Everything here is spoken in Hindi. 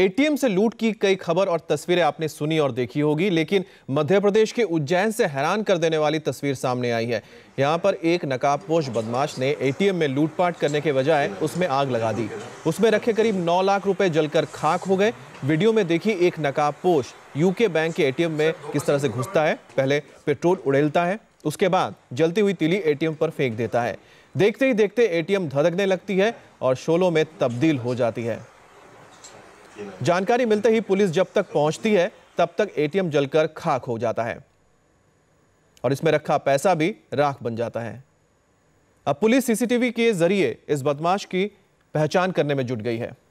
एटीएम से लूट की कई खबर और तस्वीरें आपने सुनी और देखी होगी लेकिन मध्य प्रदेश के उज्जैन से हैरान कर देने वाली तस्वीर सामने आई है यहाँ पर एक नकाबपोश बदमाश ने एटीएम में लूटपाट करने के बजाय उसमें आग लगा दी उसमें रखे करीब नौ लाख रुपए जलकर खाक हो गए वीडियो में देखी एक नकाबपोश यूके बैंक के ए में किस तरह से घुसता है पहले पेट्रोल उड़ेलता है उसके बाद जलती हुई तिली एटीएम पर फेंक देता है देखते ही देखते ए धधकने लगती है और शोलों में तब्दील हो जाती है जानकारी मिलते ही पुलिस जब तक पहुंचती है तब तक एटीएम जलकर खाक हो जाता है और इसमें रखा पैसा भी राख बन जाता है अब पुलिस सीसीटीवी के जरिए इस बदमाश की पहचान करने में जुट गई है